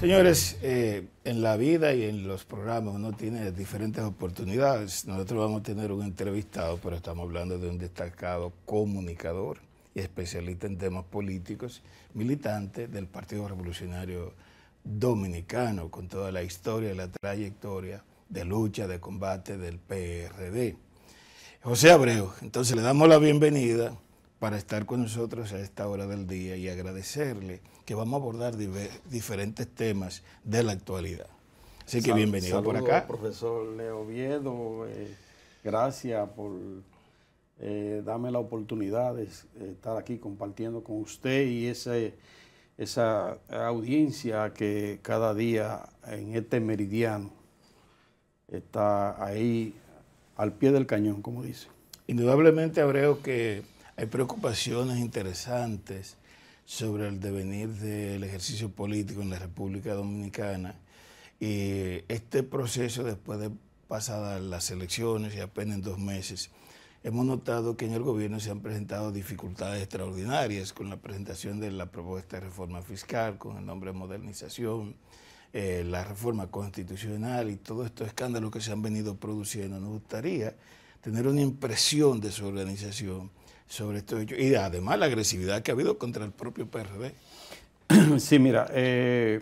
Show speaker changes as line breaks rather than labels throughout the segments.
Señores, eh, en la vida y en los programas uno tiene diferentes oportunidades. Nosotros vamos a tener un entrevistado, pero estamos hablando de un destacado comunicador y especialista en temas políticos, militante del Partido Revolucionario Dominicano, con toda la historia, y la trayectoria de lucha, de combate del PRD. José Abreu, entonces le damos la bienvenida para estar con nosotros a esta hora del día y agradecerle que vamos a abordar diferentes temas de la actualidad. Así que bienvenido por acá.
Profesor Leo Viedo, eh, gracias por eh, darme la oportunidad de estar aquí compartiendo con usted y esa audiencia que cada día en este meridiano está ahí al pie del cañón, como dice. Indudablemente,
Abreu, que hay preocupaciones interesantes sobre el devenir del ejercicio político en la República Dominicana y este proceso después de pasadas las elecciones y apenas dos meses hemos notado que en el gobierno se han presentado dificultades extraordinarias con la presentación de la propuesta de reforma fiscal, con el nombre de modernización, eh, la reforma constitucional y todos estos escándalos que se han venido produciendo. Nos gustaría tener una impresión de su organización sobre todo y además la agresividad que ha habido contra el propio PRD.
Sí, mira, eh,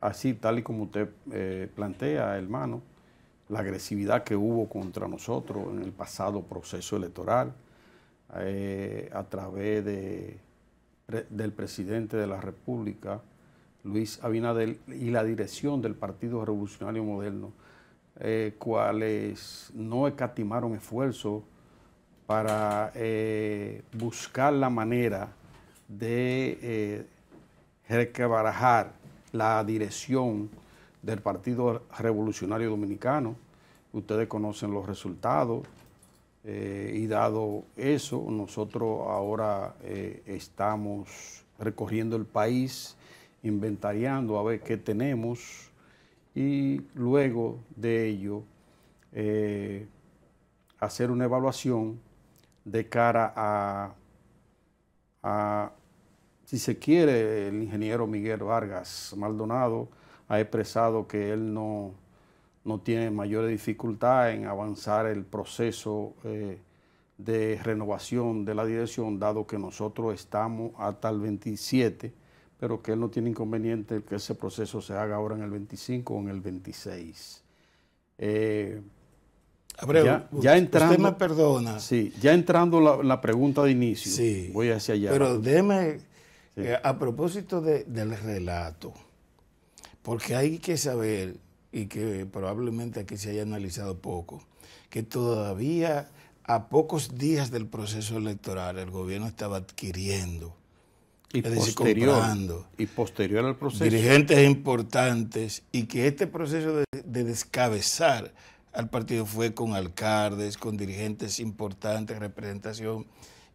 así tal y como usted eh, plantea, hermano, la agresividad que hubo contra nosotros en el pasado proceso electoral, eh, a través de, del presidente de la República, Luis Abinadel y la dirección del Partido Revolucionario Moderno, cuales no escatimaron esfuerzos para eh, buscar la manera de eh, recabarajar la dirección del Partido Revolucionario Dominicano. Ustedes conocen los resultados eh, y dado eso, nosotros ahora estamos recorriendo el país, inventariando a ver qué tenemos y luego de ello hacer una evaluación de cara a, si se quiere, el ingeniero Miguel Vargas Maldonado ha expresado que él no, no tiene mayor dificultad en avanzar el proceso eh, de renovación de la dirección, dado que nosotros estamos hasta el 27, pero que él no tiene inconveniente que ese proceso se haga ahora en el 25 o en el 26 ya, entrando, usted me perdona. Sí, ya entrando la, pregunta de inicio, sí, voy hacia allá. Pero
déme, eh, a propósito del relato, porque hay que saber, y que probablemente aquí se haya analizado poco, que todavía a pocos días del proceso electoral el gobierno estaba adquiriendo y posterior, al proceso. Dirigentes importantes y que este proceso de, descabezar al partido fue con alcaldes, con dirigentes importantes, representación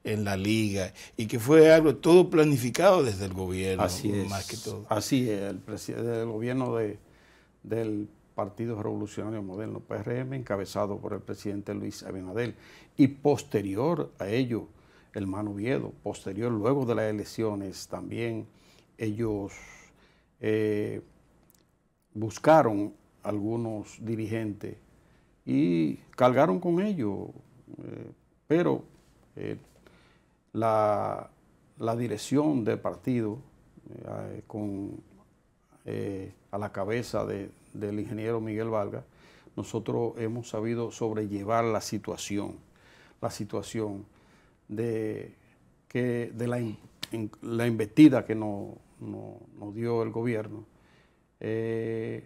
en la liga, y que fue algo todo planificado desde el gobierno, así más que todo.
Así es, el presidente del gobierno de, del Partido Revolucionario Moderno, PRM, encabezado por el presidente Luis Abinadel, y posterior a ello, el Viedo, posterior, luego de las elecciones, también ellos eh, buscaron algunos dirigentes y cargaron con ello, eh, pero eh, la, dirección del partido, eh, a la cabeza del ingeniero Miguel Valga, nosotros hemos sabido sobrellevar la situación, la situación de, que, de la, investida que nos dio el gobierno, que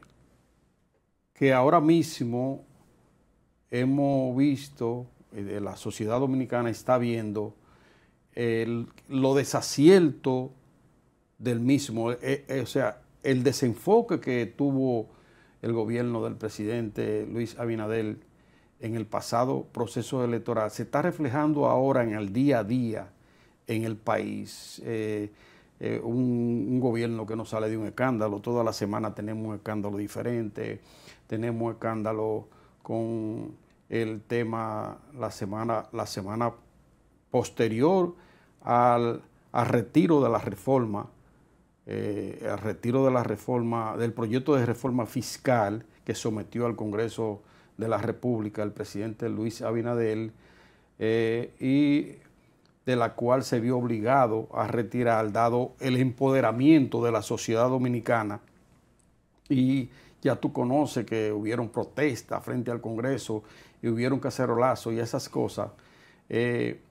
ahora mismo hemos visto, eh, la sociedad dominicana está viendo lo desacierto del mismo, eh, eh, o sea, el desenfoque que tuvo el gobierno del presidente Luis Abinadel en el pasado proceso electoral se está reflejando ahora en el día a día en el país. un, gobierno que no sale de un escándalo, toda la semana tenemos un escándalo diferente, tenemos escándalos con el tema la semana, la semana posterior al, retiro de la reforma, eh, al retiro de la reforma, del proyecto de reforma fiscal que sometió al Congreso de la República el presidente Luis Abinadel, eh, y de la cual se vio obligado a retirar, dado el empoderamiento de la sociedad dominicana y ya tú conoces que hubieron protestas frente al Congreso y hubieron cacerolazos y esas cosas, eh,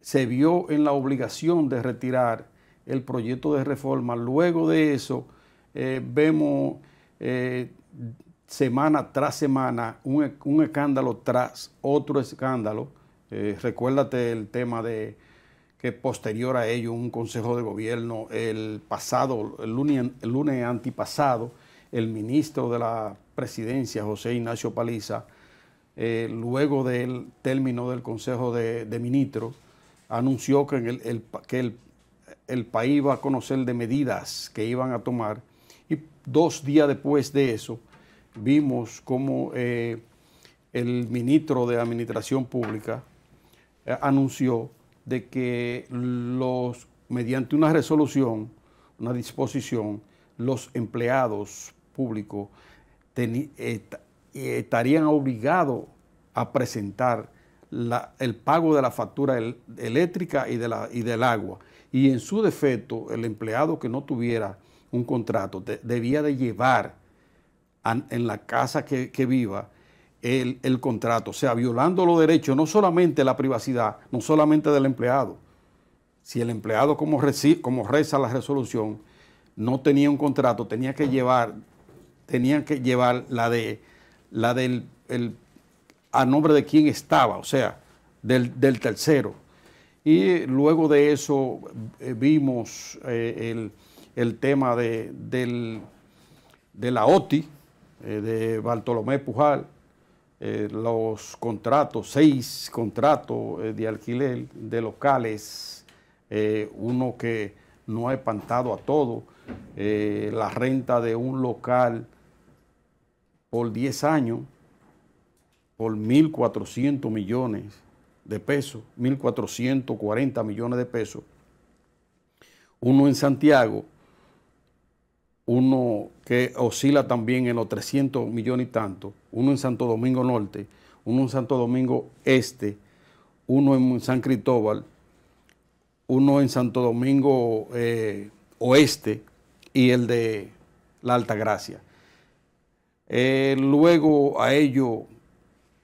se vio en la obligación de retirar el proyecto de reforma. Luego de eso, eh, vemos eh, semana tras semana un, escándalo tras otro escándalo. recuérdate el tema de que posterior a ello un consejo de gobierno el pasado, el lunes, el lunes antipasado, el ministro de la presidencia, José Ignacio Paliza, eh, luego del término del Consejo de, Ministros, anunció que, el, el, país iba a conocer de medidas que iban a tomar. Y dos días después de eso, vimos cómo eh, el ministro de Administración Pública eh, anunció de que los, mediante una resolución, una disposición, los empleados público eh, eh, estarían obligados a presentar el pago de la factura eléctrica y, de la, y del agua. Y en su defecto, el empleado que no tuviera un contrato debía de llevar en la casa que, viva el, contrato, o sea, violando los derechos, no solamente la privacidad, no solamente del empleado. Si el empleado, como, como reza la resolución, no tenía un contrato, tenía que llevar tenían que llevar la de la del a nombre de quien estaba, o sea, del, tercero. Y luego de eso eh, vimos eh, el, tema de, de la OTI, eh, de Bartolomé Pujal, los contratos, seis contratos de alquiler de locales, uno que no ha espantado a todo, la renta de un local por 10 años por 1.400 millones de pesos, 1.440 millones de pesos, uno en Santiago, uno que oscila también en los 300 millones y tanto, uno en Santo Domingo Norte, uno en Santo Domingo Este, uno en San Cristóbal, uno en Santo Domingo eh, Oeste y el de la Alta Gracia. Eh, luego a ello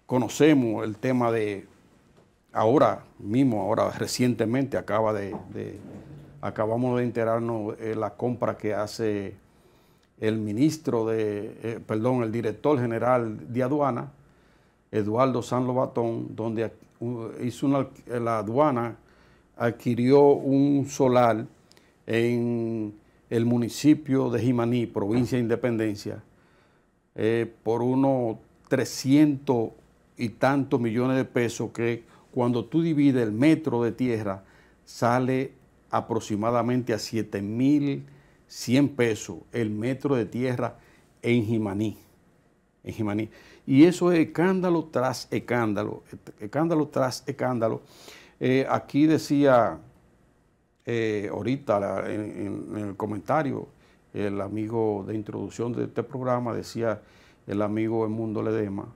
conocemos el tema de ahora mismo, ahora recientemente acaba de, acabamos de enterarnos eh, la compra que hace el ministro de, eh, perdón, el director general de aduana, Eduardo San Lobatón, donde hizo la aduana adquirió un solar en el municipio de Jimaní, provincia de Independencia, eh, por unos 300 y tantos millones de pesos que cuando tú divides el metro de tierra sale aproximadamente a 7.100 pesos el metro de tierra en Jimaní. En Jimaní. Y eso es escándalo tras escándalo, escándalo tras escándalo. Eh, aquí decía eh, ahorita en, el comentario el amigo de introducción de este programa, decía el amigo mundo Ledema,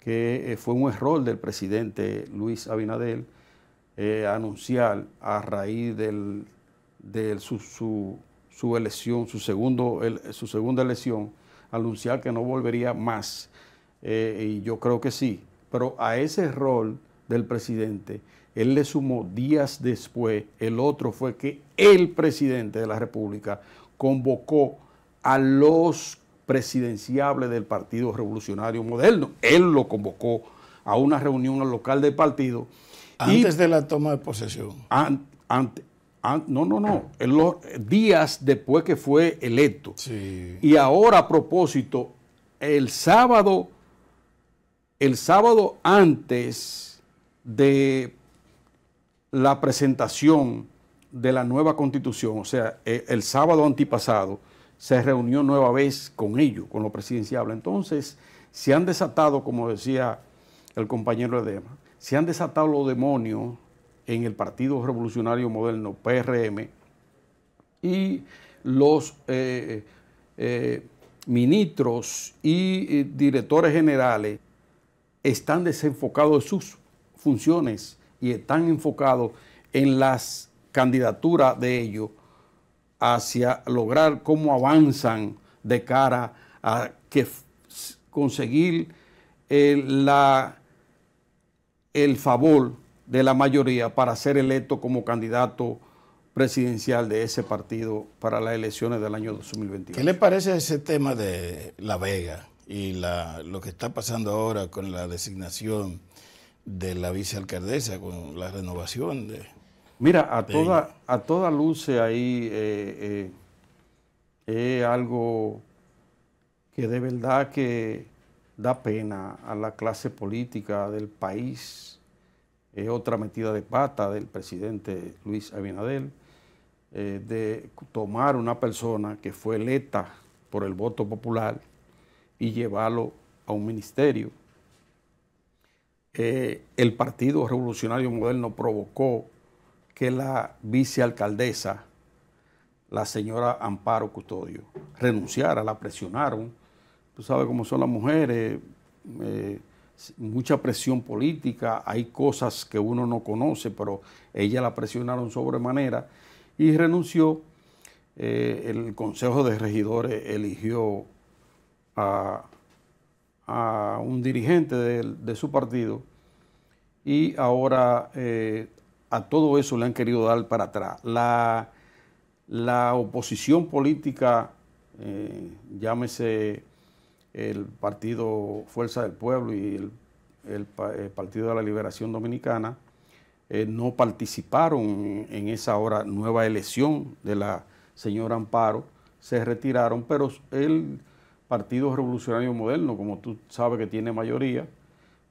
que eh, fue un error del presidente Luis Abinadel eh, anunciar a raíz de su, elección, su, segundo, su segunda elección, anunciar que no volvería más. Eh, y yo creo que sí, pero a ese error del presidente, él le sumó días después, el otro fue que el presidente de la República convocó a los presidenciables del Partido Revolucionario Moderno. Él lo convocó a una reunión local del partido. Antes de la toma de posesión. no, no, no. En los días después que fue electo. Y ahora, a propósito, el sábado, el sábado antes de la presentación de la nueva constitución, o sea, eh, el sábado antipasado, se reunió nueva vez con ello, con lo presidencial. Entonces, se han desatado, como decía el compañero Edema, se han desatado los demonios en el Partido Revolucionario Moderno, PRM, y los eh, eh, ministros y directores generales están desenfocados de sus funciones y están enfocados en las candidatura de ellos hacia lograr cómo avanzan de cara a que conseguir el, eh, la, el favor de la mayoría para ser electo como candidato presidencial de ese partido para las elecciones del año 2021. ¿Qué le
parece ese tema de La Vega y lo que está pasando ahora con la designación de la vicealcaldesa,
con la renovación de, Mira, a toda, a toda ahí eh, eh, es algo que de verdad que da pena a la clase política del país. Es otra metida de pata del presidente Luis Abinadel eh, de tomar una persona que fue electa por el voto popular y llevarlo a un ministerio. el Partido Revolucionario Moderno provocó que la vicealcaldesa, la señora Amparo Custodio, renunciara, la presionaron. Tú sabes cómo son las mujeres, eh, mucha presión política, hay cosas que uno no conoce, pero ella la presionaron sobremanera y renunció. Eh, el Consejo de Regidores eligió a, un dirigente de, su partido y ahora eh, a todo eso le han querido dar para atrás. La, la oposición política, eh, llámese el partido Fuerza del Pueblo y el, Partido de la Liberación Dominicana, eh, no participaron en esa nueva elección de la señora Amparo, se retiraron, pero el Partido Revolucionario Moderno, como tú sabes que tiene mayoría,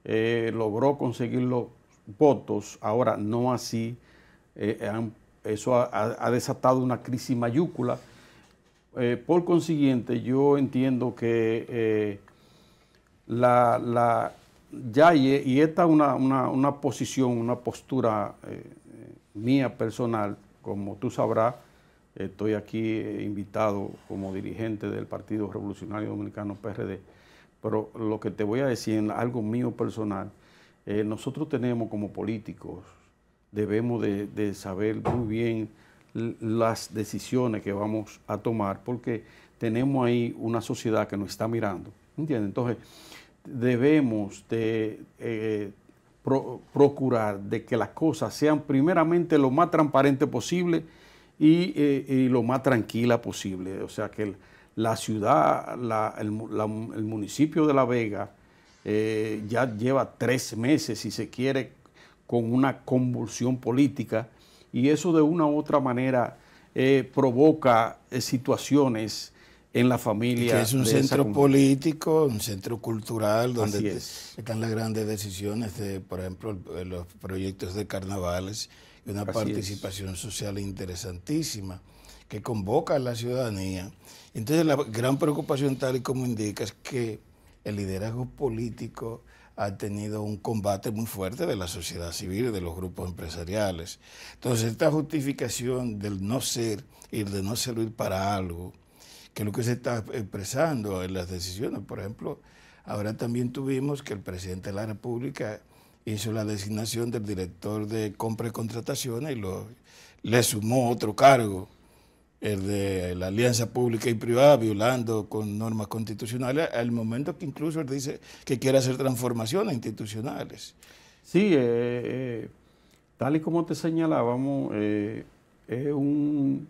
eh, logró conseguirlo votos, ahora no así, eh, eso ha, desatado una crisis mayúscula eh, por consiguiente, yo entiendo que eh, la, la, y, esta es una, posición, una postura mía personal, como tú sabrás, estoy aquí invitado como dirigente del Partido Revolucionario Dominicano PRD, pero lo que te voy a decir es algo mío personal, eh, nosotros tenemos como políticos, debemos de, saber muy bien las decisiones que vamos a tomar porque tenemos ahí una sociedad que nos está mirando, ¿entiendes? Entonces, debemos de eh, procurar de que las cosas sean primeramente lo más transparente posible y, eh, lo más tranquila posible. O sea, que la ciudad, el municipio de La Vega, eh, ya lleva tres meses, si se quiere, con una convulsión política y eso de una u otra manera eh, provoca eh, situaciones en la familia. Que es un centro
político, un centro cultural, donde están las grandes decisiones por ejemplo, los proyectos de carnavales y una participación social interesantísima que convoca a la ciudadanía. Entonces la gran preocupación, tal y como indicas, es que el liderazgo político ha tenido un combate muy fuerte de la sociedad civil y de los grupos empresariales. Entonces, esta justificación del no ser y de no servir para algo, que es lo que se está expresando en las decisiones, por ejemplo, ahora también tuvimos que el presidente de la República hizo la designación del director de compra y contrataciones y lo, le sumó otro cargo el de la alianza pública y privada, violando con normas constitucionales, al momento que incluso él dice que quiere hacer transformaciones institucionales.
Sí, eh, eh, tal y como te señalábamos, eh, es un,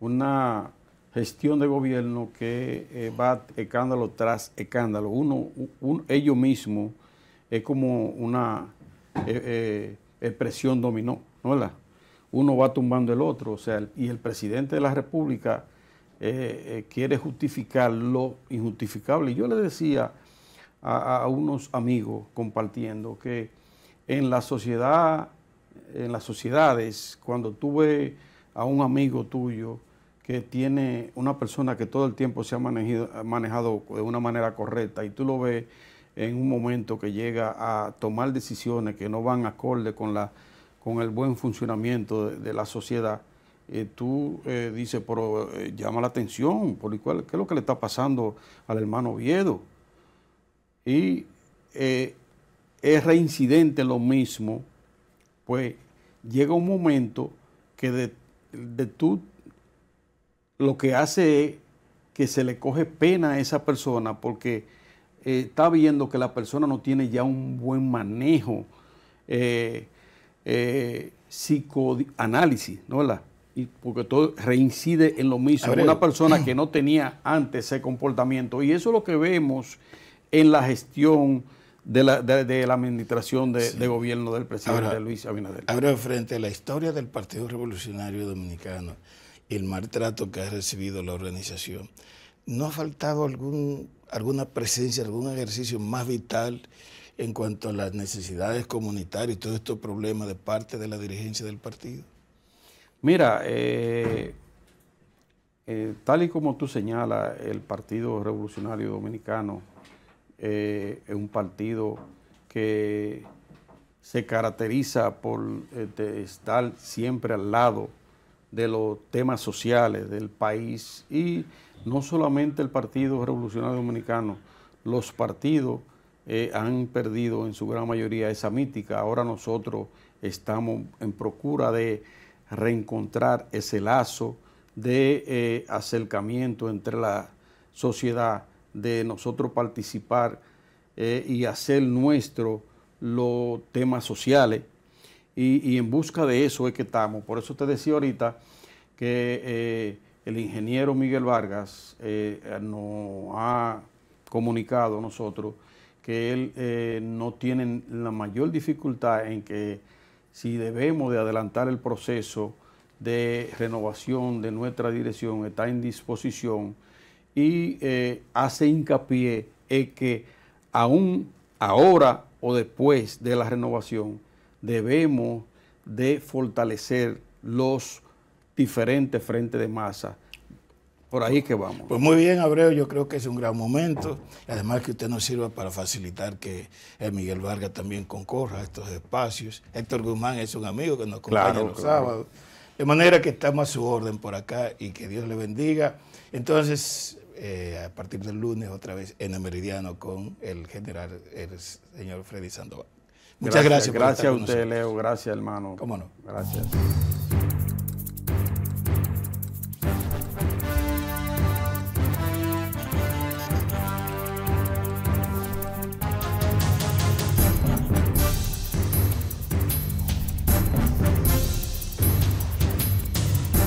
una gestión de gobierno que va escándalo tras escándalo. Uno, un, ellos mismos es como una expresión dominó, ¿no es uno va tumbando el otro. O sea, y el presidente de la República eh, eh, quiere justificar lo injustificable. yo le decía a, unos amigos compartiendo que en la sociedad, en las sociedades, cuando tú ves a un amigo tuyo que tiene una persona que todo el tiempo se ha manejado de una manera correcta y tú lo ves en un momento que llega a tomar decisiones que no van acorde con la con el buen funcionamiento de, la sociedad, eh, tú eh, dices, pero eh, llama la atención, por cual, ¿qué es lo que le está pasando al hermano Oviedo? Y es reincidente lo mismo, pues llega un momento que de, tú lo que hace es que se le coge pena a esa persona porque está viendo que la persona no tiene ya un buen manejo. Eh, eh, psicoanálisis, ¿no? Y porque todo reincide en lo mismo. Una persona que no tenía antes ese comportamiento. Y eso es lo que vemos en la gestión de la, administración de, gobierno del presidente Luis Abinader. Ahora,
frente a la historia del Partido Revolucionario Dominicano y el maltrato que ha recibido la organización, ¿no ha faltado algún, alguna presencia, algún ejercicio más vital? en cuanto a las necesidades comunitarias y todos estos problemas de parte de la dirigencia del partido?
Mira, eh, eh, tal y como tú señalas, el Partido Revolucionario Dominicano eh, es un partido que se caracteriza por estar siempre al lado de los temas sociales del país y no solamente el Partido Revolucionario Dominicano, los partidos eh, han perdido en su gran mayoría esa mítica. Ahora nosotros estamos en procura de reencontrar ese lazo de eh, acercamiento entre la sociedad, de nosotros participar eh, y hacer nuestro los temas sociales. Y, y, en busca de eso es que estamos. Por eso te decía ahorita que el ingeniero Miguel Vargas nos ha comunicado a nosotros que él eh, no tiene la mayor dificultad en que si debemos de adelantar el proceso de renovación de nuestra dirección, está en disposición y eh, hace hincapié en que aún ahora o después de la renovación debemos de fortalecer los diferentes frentes de masa por ahí que vamos. Pues
muy bien, Abreu, yo creo que es un gran momento. Además que usted nos sirva para facilitar que eh, Miguel Vargas también concorra a estos espacios. Héctor Guzmán es un amigo que nos acompaña los sábados. De manera que estamos a su orden por acá y que Dios le bendiga. Entonces, eh, a partir del lunes otra vez en el Meridiano con el general, el señor Freddy Sandoval. Muchas gracias. Gracias, gracias a usted, Leo. Gracias, hermano.
Cómo no. Gracias.